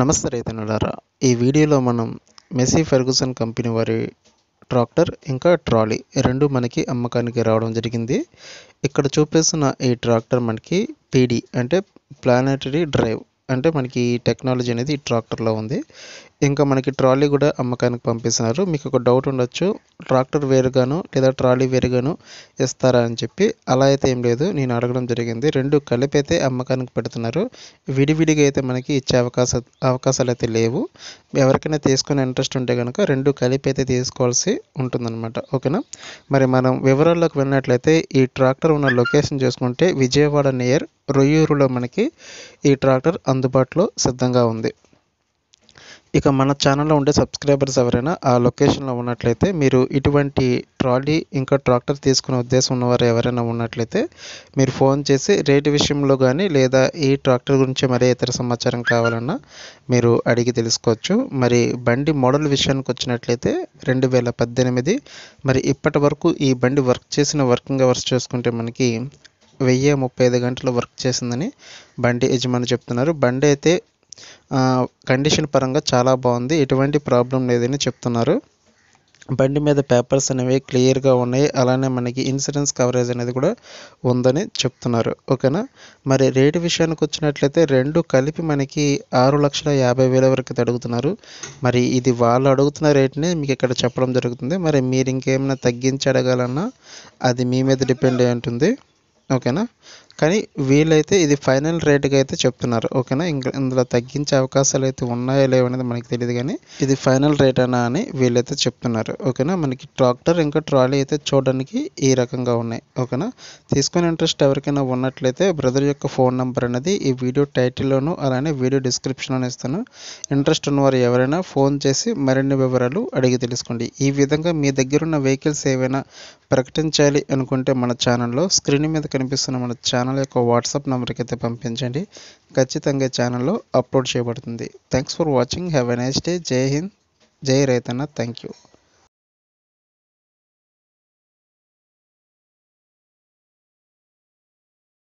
నమస్తే రైతనులారా ఈ వీడియోలో మనం మెస్సీ ఫెర్గుసన్ కంపెనీ వారి ట్రాక్టర్ ఇంకా ట్రాలీ రెండు మనకి అమ్మకానికి రావడం జరిగింది ఇక్కడ చూపిస్తున్న ఈ ట్రాక్టర్ మనకి పీడీ అంటే ప్లానటరీ డ్రైవ్ అంటే మనకి టెక్నాలజీ అనేది ట్రాక్టర్లో ఉంది ఇంకా మనకి ట్రాలీ కూడా అమ్మకానికి పంపిస్తున్నారు మీకు ఒక డౌట్ ఉండొచ్చు ట్రాక్టర్ వేరుగాను లేదా ట్రాలీ వేరుగాను ఇస్తారా అని చెప్పి అలా అయితే ఏం లేదు నేను అడగడం జరిగింది రెండు కలిపి అయితే అమ్మకానికి పెడుతున్నారు విడివిడిగా అయితే మనకి ఇచ్చే అవకాశ అవకాశాలు అయితే లేవు ఎవరికైనా తీసుకునే ఇంట్రెస్ట్ ఉంటే కనుక రెండు కలిపి అయితే తీసుకోవాల్సి ఉంటుందన్నమాట ఓకేనా మరి మనం వివరాల్లోకి వెళ్ళినట్లయితే ఈ ట్రాక్టర్ ఉన్న లొకేషన్ చూసుకుంటే విజయవాడ నియర్ రొయ్యూరులో మనకి ఈ ట్రాక్టర్ అందుబాటులో సిద్ధంగా ఉంది ఇక మన ఛానల్లో ఉండే సబ్స్క్రైబర్స్ ఎవరైనా ఆ లొకేషన్లో ఉన్నట్లయితే మీరు ఇటువంటి ట్రాలీ ఇంకా ట్రాక్టర్ తీసుకునే ఉద్దేశం ఉన్నవారు ఎవరైనా ఉన్నట్లయితే మీరు ఫోన్ చేసి రేటు విషయంలో కానీ లేదా ఈ ట్రాక్టర్ గురించి మరే ఇతర సమాచారం కావాలన్నా మీరు అడిగి తెలుసుకోవచ్చు మరి బండి మోడల్ విషయానికి వచ్చినట్లయితే రెండు వేల పద్దెనిమిది మరి ఇప్పటి వరకు ఈ బండి వర్క్ చేసిన వర్కింగ్ అవర్స్ చూసుకుంటే మనకి వెయ్యి ముప్పై ఐదు గంటలు వర్క్ చేసిందని బండి యజమాని చెప్తున్నారు బండి అయితే కండిషన్ పరంగా చాలా బాగుంది ఎటువంటి ప్రాబ్లం లేదని చెప్తున్నారు బండి మీద పేపర్స్ అనేవి క్లియర్గా ఉన్నాయి అలానే మనకి ఇన్సూరెన్స్ కవరేజ్ అనేది కూడా ఉందని చెప్తున్నారు ఓకేనా మరి రేటు విషయానికి వచ్చినట్లయితే రెండు కలిపి మనకి ఆరు లక్షల యాభై వేల వరకు అడుగుతున్నారు మరి ఇది వాళ్ళు అడుగుతున్న రేట్ని మీకు ఇక్కడ చెప్పడం జరుగుతుంది మరి మీరు ఇంకేమైనా తగ్గించి అడగాలన్నా అది మీ మీద డిపెండ్ అయి ఉంటుంది Okay, ¿no? కానీ వీలైతే ఇది ఫైనల్ రేట్గా అయితే చెప్తున్నారు ఓకేనా ఇంకా ఇందులో తగ్గించే అవకాశాలు అయితే ఉన్నాయో లేవనేది మనకి తెలియదు కానీ ఇది ఫైనల్ రేట్ అనా అని వీలైతే చెప్తున్నారు ఓకేనా మనకి ట్రాక్టర్ ఇంకా ట్రాలీ అయితే చూడడానికి ఈ రకంగా ఉన్నాయి ఓకేనా తీసుకునే ఇంట్రెస్ట్ ఎవరికైనా ఉన్నట్లయితే బ్రదర్ యొక్క ఫోన్ నెంబర్ అనేది ఈ వీడియో టైటిల్లోను అలానే వీడియో డిస్క్రిప్షన్లోనే ఇస్తాను ఇంట్రెస్ట్ ఉన్నవారు ఎవరైనా ఫోన్ చేసి మరిన్ని వివరాలు అడిగి తెలుసుకోండి ఈ విధంగా మీ దగ్గరున్న వెహికల్స్ ఏవైనా ప్రకటించాలి అనుకుంటే మన ఛానల్లో స్క్రీన్ మీద కనిపిస్తున్న మన ఛానల్ ఛానల్ యొక్క వాట్సాప్ నెంబర్కి అయితే పంపించండి ఖచ్చితంగా ఛానల్లో అప్లోడ్ చేయబడుతుంది thanks for watching have a nice day జై హింద్ జై రైతన్న థ్యాంక్ యూ